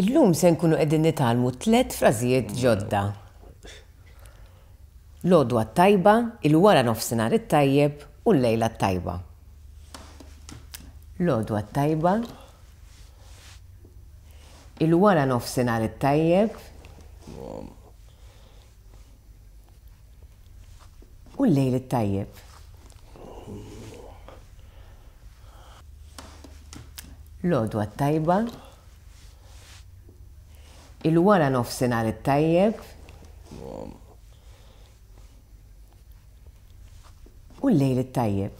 Illum se nkunu qegħdin nitalmu tliet frażijiet ġodda. L-odwa tajba, il-wara nofsinhar it-tajjeb u l-lejla tajba. L-odwa tajba, il-wara nofsinhar it-tajjeb u l-lejl it-tajjeb. L-odwa tajba, Il-wara nofsinar it-tajjeb. U l-lejl it-tajjeb.